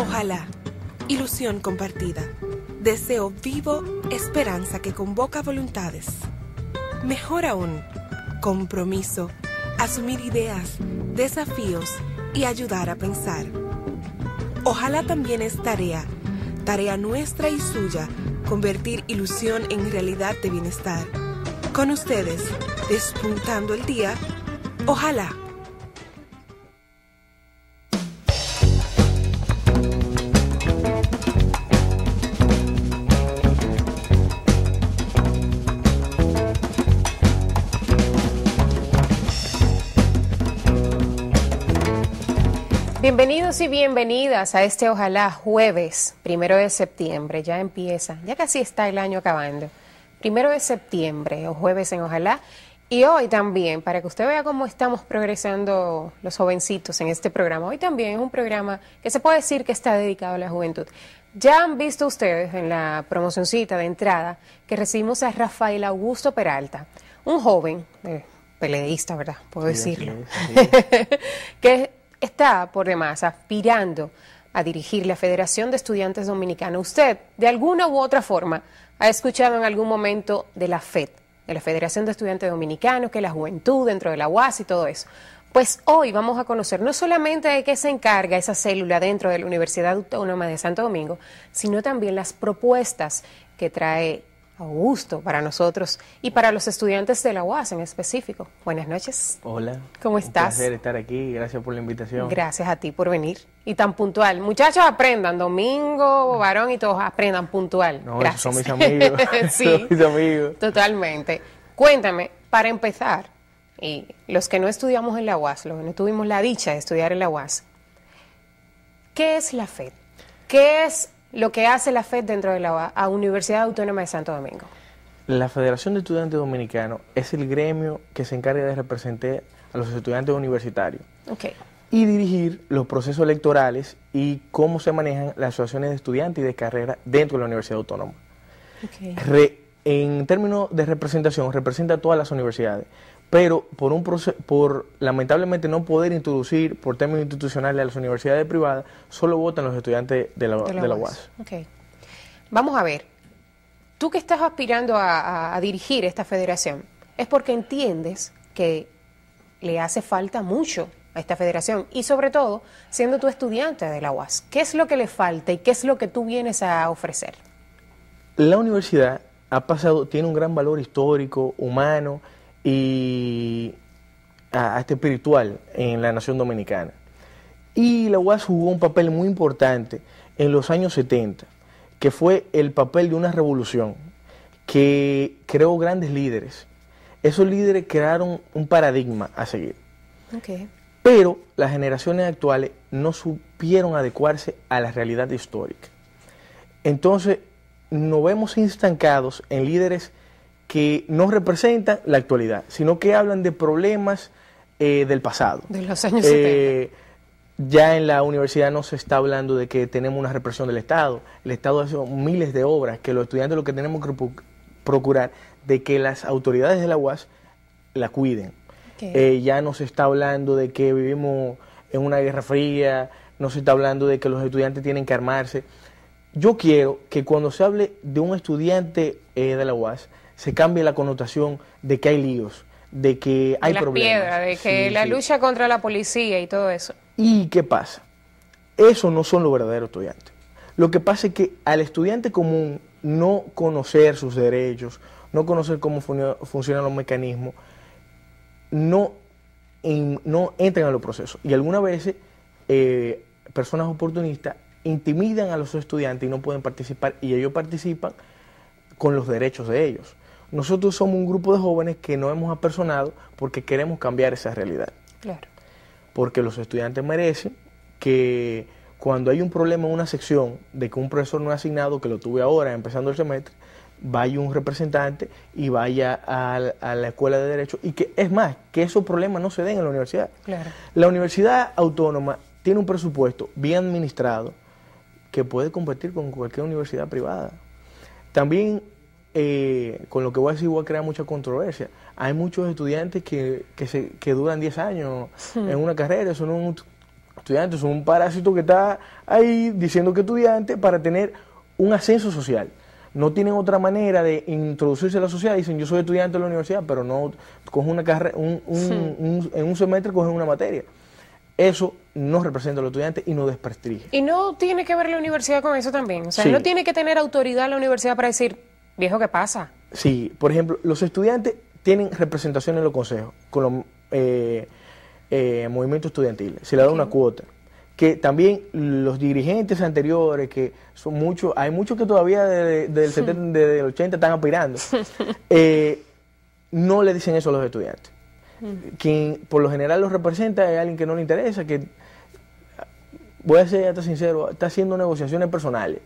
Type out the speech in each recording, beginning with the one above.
Ojalá. Ilusión compartida. Deseo vivo, esperanza que convoca voluntades. Mejor aún, compromiso, asumir ideas, desafíos y ayudar a pensar. Ojalá también es tarea, tarea nuestra y suya, convertir ilusión en realidad de bienestar. Con ustedes, despuntando el día, ojalá. Bienvenidos y bienvenidas a este ojalá jueves, primero de septiembre, ya empieza, ya casi está el año acabando, primero de septiembre o jueves en ojalá, y hoy también, para que usted vea cómo estamos progresando los jovencitos en este programa, hoy también es un programa que se puede decir que está dedicado a la juventud. Ya han visto ustedes en la promocioncita de entrada que recibimos a Rafael Augusto Peralta, un joven... Eh, peleista, ¿verdad? Puedo decirlo. Que es está, por demás, aspirando a dirigir la Federación de Estudiantes Dominicanos. ¿Usted, de alguna u otra forma, ha escuchado en algún momento de la FED, de la Federación de Estudiantes Dominicanos, que la juventud dentro de la UAS y todo eso? Pues hoy vamos a conocer no solamente de qué se encarga esa célula dentro de la Universidad Autónoma de Santo Domingo, sino también las propuestas que trae Augusto, para nosotros y para los estudiantes de la UAS en específico. Buenas noches. Hola. ¿Cómo estás? Un placer estar aquí, gracias por la invitación. Gracias a ti por venir y tan puntual. Muchachos, aprendan, Domingo, Varón y todos, aprendan puntual. No, Esos son mis amigos. sí, mis amigos. Totalmente. Cuéntame, para empezar, y los que no estudiamos en la UAS, los que no tuvimos la dicha de estudiar en la UAS, ¿qué es la FED? ¿Qué es lo que hace la FED dentro de la Universidad Autónoma de Santo Domingo. La Federación de Estudiantes Dominicanos es el gremio que se encarga de representar a los estudiantes universitarios y dirigir los procesos electorales y cómo se manejan las asociaciones de estudiantes y de carrera dentro de la Universidad Autónoma. en términos de representación, representa a todas las universidades, pero por un por lamentablemente no poder introducir por términos institucionales a las universidades privadas, solo votan los estudiantes de la, UAS. Vamos a ver, tú que estás aspirando a, a dirigir esta federación, es porque entiendes que le hace falta mucho a esta federación y sobre todo siendo tú estudiante de la UAS. ¿Qué es lo que le falta y qué es lo que tú vienes a ofrecer? La universidad ha pasado, tiene un gran valor histórico, humano, y a, este espiritual en la nación dominicana. Y la UAS jugó un papel muy importante en los años 70, que fue el papel de una revolución que creó grandes líderes. Esos líderes crearon un paradigma a seguir. Pero las generaciones actuales no supieron adecuarse a la realidad histórica. Entonces, nos vemos estancados en líderes que no representan la actualidad, sino que hablan de problemas eh, del pasado. De los años eh, Ya en la universidad no se está hablando de que tenemos una represión del Estado. El Estado hace miles de obras que los estudiantes lo que tenemos que procurar de que las autoridades de la UAS la cuiden. Eh, ya no se está hablando de que vivimos en una guerra fría, no se está hablando de que los estudiantes tienen que armarse. Yo quiero que cuando se hable de un estudiante de la UAS, se cambia la connotación de que hay líos, de que hay problemas. de que la lucha contra la policía y todo eso. ¿Y qué pasa? Eso no son los verdaderos estudiantes. Lo que pasa es que al estudiante común no conocer sus derechos, no conocer cómo funcionan los mecanismos, no, entran a los procesos. Y algunas veces eh, personas oportunistas intimidan a los estudiantes y no pueden participar y ellos participan con los derechos de ellos. Nosotros somos un grupo de jóvenes que no hemos apersonado porque queremos cambiar esa realidad. Claro. Porque los estudiantes merecen que cuando hay un problema en una sección de que un profesor no ha asignado, que lo tuve ahora empezando el semestre, vaya un representante y vaya a, la escuela de derecho y que es más, que esos problemas no se den en la universidad. Claro. La universidad autónoma tiene un presupuesto bien administrado que puede competir con cualquier universidad privada. También eh, con lo que voy a decir voy a crear mucha controversia. Hay muchos estudiantes que, que, se, duran 10 años en una carrera, son un estudiante, son un parásito que está ahí diciendo que estudiante para tener un ascenso social. No tienen otra manera de introducirse a la sociedad. Dicen, yo soy estudiante de la universidad, pero no una carrera, un, un, en un semestre cogen una materia. Eso no representa a los estudiantes y no desprestigia. Y no tiene que ver la universidad con eso también. O sea, no tiene que tener autoridad la universidad para decir, Viejo, ¿qué pasa? Sí, por ejemplo, los estudiantes tienen representación en los consejos con los eh, eh, movimientos estudiantiles, se le da una cuota. Que también los dirigentes anteriores, que son muchos, hay muchos que todavía del 80 están aspirando, eh, no le dicen eso a los estudiantes. Mm. Quien por lo general los representa es alguien que no le interesa, que voy a ser hasta sincero, está haciendo negociaciones personales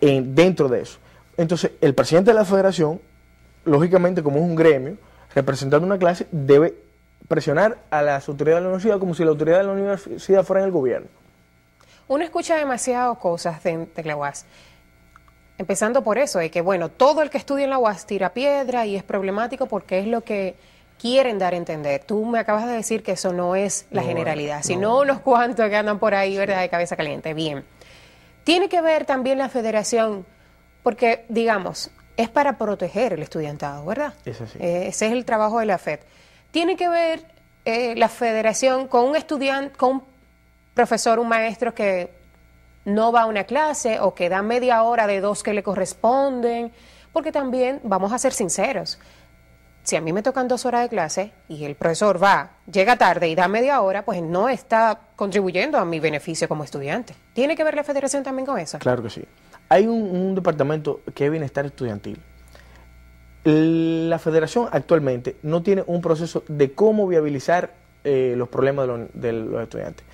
en, dentro de eso. Entonces, el presidente de la federación, lógicamente, como es un gremio, representando una clase, debe presionar a las autoridades de la universidad como si la autoridad de la universidad fuera en el gobierno. Uno escucha demasiadas cosas de, la UAS. Empezando por eso, de que, bueno, todo el que estudia en la UAS tira piedra y es problemático porque es lo que quieren dar a entender. Tú me acabas de decir que eso no es la generalidad, sino unos cuantos que andan por ahí, ¿verdad?, de cabeza caliente. Bien. Tiene que ver también la federación porque, digamos, es para proteger el estudiantado, ¿verdad? Eh, ese es el trabajo de la FED. ¿Tiene que ver eh, la federación con un estudiante, con un profesor, un maestro que no va a una clase o que da media hora de dos que le corresponden? Porque también, vamos a ser sinceros, si a mí me tocan dos horas de clase y el profesor va, llega tarde y da media hora, pues no está contribuyendo a mi beneficio como estudiante. ¿Tiene que ver la federación también con eso? Claro que sí. Hay un, departamento que es bienestar estudiantil. La federación actualmente no tiene un proceso de cómo viabilizar eh, los problemas de los, estudiantes.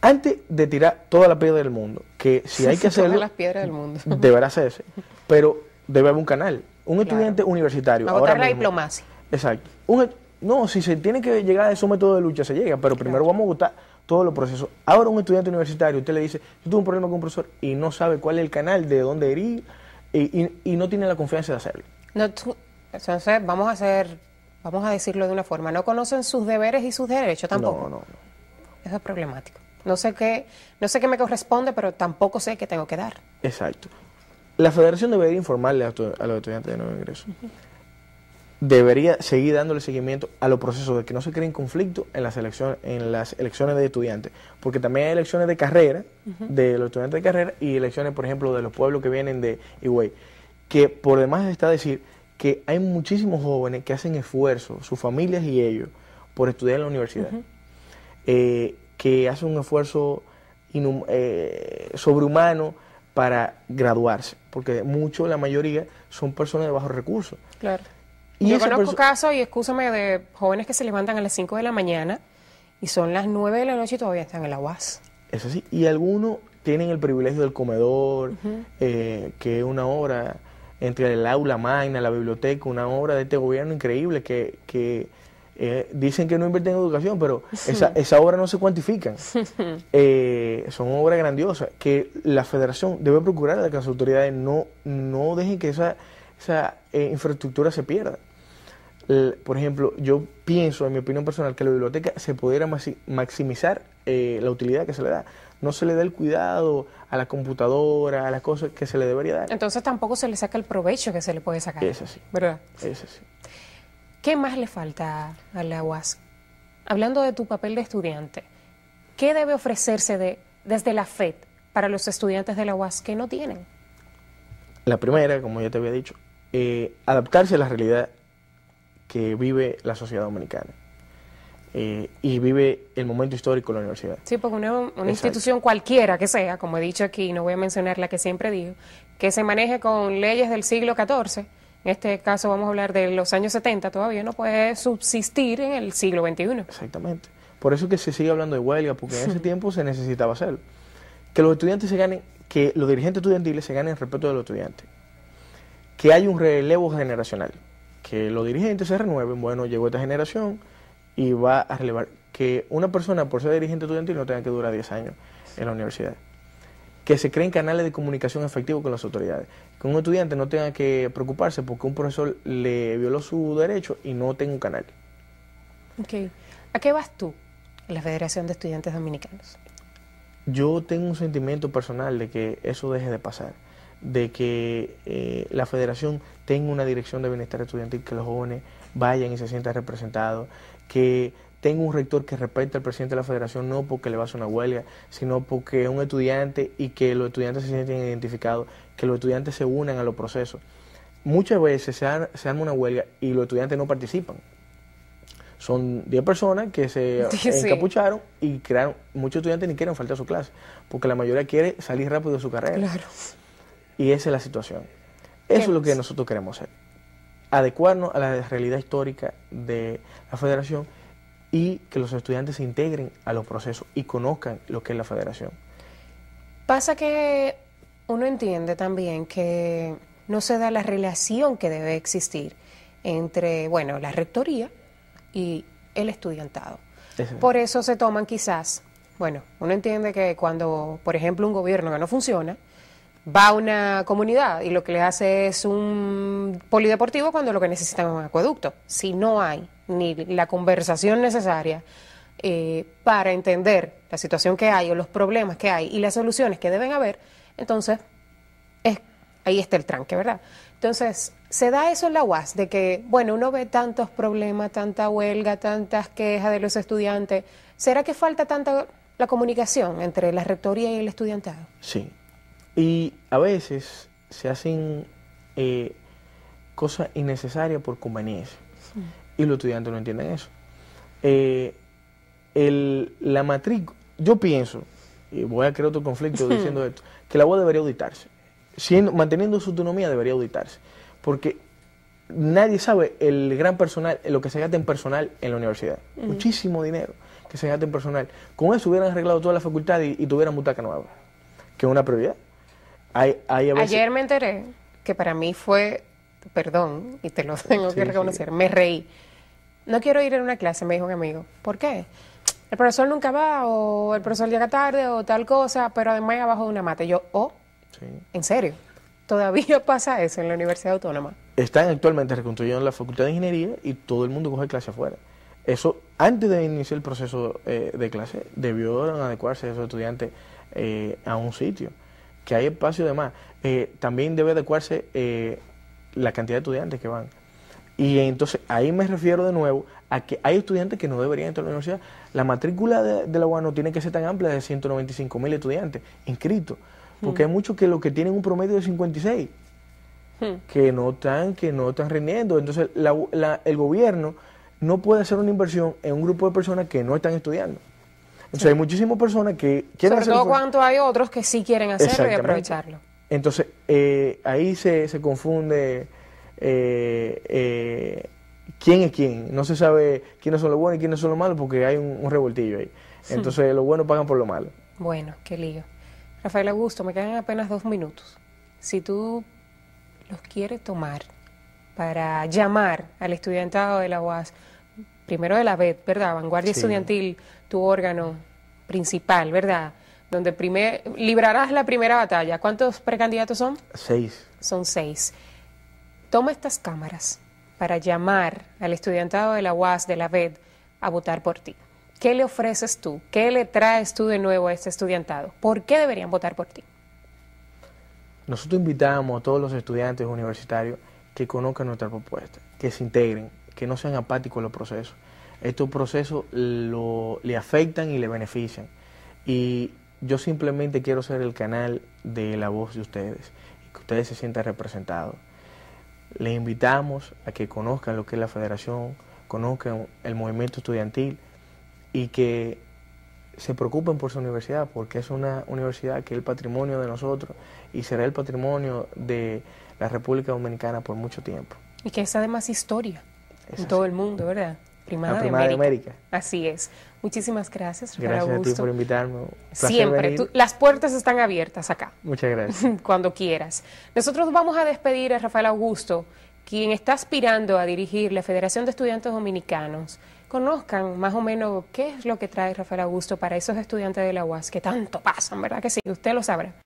Antes de tirar toda la piedra del mundo, que si hay que hacerlo, las piedras del mundo. deberá hacerse, pero debe haber un canal. Un estudiante universitario. Ahora la diplomacia. Exacto. E-, no, si se tiene que llegar a esos método de lucha, se llega, pero primero vamos a votar todos los procesos. Ahora un estudiante universitario, usted le dice, yo tuve un problema con un profesor y no sabe cuál es el canal, de dónde ir y, no tiene la confianza de hacerlo. No, entonces vamos a hacer, vamos a decirlo de una forma, no conocen sus deberes y sus derechos tampoco. No, no, no. Eso es problemático. No sé qué, no sé qué me corresponde, pero tampoco sé qué tengo que dar. Exacto. La federación debería informarle a, los estudiantes de nuevo ingreso debería seguir dándole seguimiento a los procesos de que no se creen conflictos en las elecciones, en las elecciones de estudiantes, porque también hay elecciones de carrera, de los estudiantes de carrera, y elecciones, por ejemplo, de los pueblos que vienen de Higüey, que por demás está decir que hay muchísimos jóvenes que hacen esfuerzo, sus familias y ellos, por estudiar en la universidad, eh, que hacen un esfuerzo eh, sobrehumano, para graduarse, porque mucho, la mayoría, son personas de bajos recursos. Claro. Y Yo conozco casos, y escúchame, de jóvenes que se levantan a las 5 de la mañana y son las 9 de la noche y todavía están en la UAS. Eso sí, y algunos tienen el privilegio del comedor, eh, que es una obra entre el aula magna, la biblioteca, una obra de este gobierno increíble que, que eh, dicen que no invierten en educación, pero esa, esa obra no se cuantifican. Eh, son obras grandiosas que la federación debe procurar a que las autoridades no, no dejen que esa, esa infraestructura se pierda por ejemplo, yo pienso, en mi opinión personal, que la biblioteca se pudiera maximizar eh, la utilidad que se le da. No se le da el cuidado a la computadora, a las cosas que se le debería dar. Entonces tampoco se le saca el provecho que se le puede sacar. Eso sí. ¿Verdad? Eso sí. ¿Qué más le falta a la UAS? Hablando de tu papel de estudiante, ¿qué debe ofrecerse desde la FED para los estudiantes de la UAS que no tienen? La primera, como ya te había dicho, eh, adaptarse a la realidad que vive la sociedad dominicana. Eh, y vive el momento histórico de la universidad. Sí, porque una, institución cualquiera que sea, como he dicho aquí, no voy a mencionar la que siempre digo, que se maneje con leyes del siglo XIV, en este caso vamos a hablar de los años 70, todavía no puede subsistir en el siglo XXI. Exactamente. Por eso que se sigue hablando de huelga, porque en ese tiempo se necesitaba hacerlo. Que los estudiantes se ganen, que los dirigentes estudiantiles se ganen el respeto de los estudiantes. Que haya un relevo generacional que los dirigentes se renueven, bueno, llegó esta generación y va a relevar que una persona por ser dirigente estudiantil no tenga que durar 10 años en la universidad. Que se creen canales de comunicación efectivos con las autoridades. Que un estudiante no tenga que preocuparse porque un profesor le violó su derecho y no tenga un canal. Ok. ¿A qué vas tú la Federación de Estudiantes Dominicanos? Yo tengo un sentimiento personal de que eso deje de pasar de que eh, la federación tenga una dirección de bienestar estudiantil, que los jóvenes vayan y se sientan representados, que tenga un rector que respete al presidente de la federación, no porque le va a hacer una huelga, sino porque es un estudiante y que los estudiantes se sienten identificados, que los estudiantes se unan a los procesos. Muchas veces se, arma una huelga y los estudiantes no participan. Son 10 personas que se encapucharon y crearon, muchos estudiantes ni quieren faltar a su clase, porque la mayoría quiere salir rápido de su carrera. Claro. Y esa es la situación. Eso es lo que nosotros queremos hacer. Adecuarnos a la realidad histórica de la federación y que los estudiantes se integren a los procesos y conozcan lo que es la federación. Pasa que uno entiende también que no se da la relación que debe existir entre, bueno, la rectoría y el estudiantado. Por eso se toman quizás, bueno, uno entiende que cuando, por ejemplo, un gobierno que no funciona, va a una comunidad y lo que le hace es un polideportivo cuando lo que necesitan es un acueducto. Si no hay ni la conversación necesaria eh, para entender la situación que hay o los problemas que hay y las soluciones que deben haber, entonces es, ahí está el tranque, ¿verdad? Entonces, se da eso en la UAS, de que, bueno, uno ve tantos problemas, tanta huelga, tantas quejas de los estudiantes. ¿Será que falta tanta la comunicación entre la rectoría y el estudiantado? Sí, y a veces se hacen eh, cosas innecesarias por conveniencia. Y los estudiantes no entienden eso. Eh, la matrícula, yo pienso, y voy a crear otro conflicto diciendo esto, que la UA debería auditarse. Siendo, manteniendo su autonomía debería auditarse. Porque nadie sabe el gran personal, lo que se gasta en personal en la universidad. Muchísimo dinero que se gasta en personal. Con eso hubieran arreglado toda la facultad y, y tuvieran butaca nueva, que es una prioridad. Ayer me enteré que para mí fue, perdón, y te lo tengo que reconocer, me reí. No quiero ir a una clase, me dijo un amigo. ¿Por qué? El profesor nunca va, o el profesor llega tarde, o tal cosa, pero además abajo de una mate. yo, oh, ¿en serio? Todavía pasa eso en la Universidad Autónoma. Están actualmente reconstruyendo la Facultad de Ingeniería y todo el mundo coge clase afuera. Eso, antes de iniciar el proceso eh, de clase, debió adecuarse esos estudiantes eh, a un sitio que hay espacio de más. Eh, también debe adecuarse eh, la cantidad de estudiantes que van. Y entonces ahí me refiero de nuevo a que hay estudiantes que no deberían entrar a la universidad. La matrícula de, la UAN no tiene que ser tan amplia de 195 mil estudiantes inscritos, porque hay hmm. muchos que lo que tienen un promedio de 56, hmm. que no están, que no están rindiendo. Entonces el gobierno no puede hacer una inversión en un grupo de personas que no están estudiando. Entonces hay muchísimas personas que quieren Sobre todo hay otros que sí quieren hacerlo y aprovecharlo. Entonces eh, ahí se, confunde eh, eh, quién es quién. No se sabe quiénes son los buenos y quiénes son los malos porque hay un, revoltillo ahí. Hmm. Entonces los buenos pagan por lo malo. Bueno, qué lío. Rafael Augusto, me quedan apenas dos minutos. Si tú los quieres tomar para llamar al estudiantado de la UAS, primero de la BED, ¿verdad? Vanguardia Estudiantil, tu órgano principal, ¿verdad? Donde primer, librarás la primera batalla. ¿Cuántos precandidatos son? Seis. Son seis. Toma estas cámaras para llamar al estudiantado de la UAS, de la VED a votar por ti. ¿Qué le ofreces tú? ¿Qué le traes tú de nuevo a este estudiantado? ¿Por qué deberían votar por ti? Nosotros invitamos a todos los estudiantes universitarios que conozcan nuestra propuesta, que se integren, que no sean apáticos los procesos. Estos procesos lo, le afectan y le benefician. Y yo simplemente quiero ser el canal de la voz de ustedes que ustedes se sientan representados. Les invitamos a que conozcan lo que es la federación, conozcan el movimiento estudiantil y que se preocupen por su universidad, porque es una universidad que es el patrimonio de nosotros y será el patrimonio de la República Dominicana por mucho tiempo. Y que es además historia en todo el mundo, ¿verdad? Primada, de, América. Así es. Muchísimas gracias, Rafael Gracias a ti por invitarme. Siempre. las puertas están abiertas acá. Muchas gracias. Cuando quieras. Nosotros vamos a despedir a Rafael Augusto, quien está aspirando a dirigir la Federación de Estudiantes Dominicanos. Conozcan más o menos qué es lo que trae Rafael Augusto para esos estudiantes de la UAS que tanto pasan, ¿verdad que sí? Usted lo sabrá.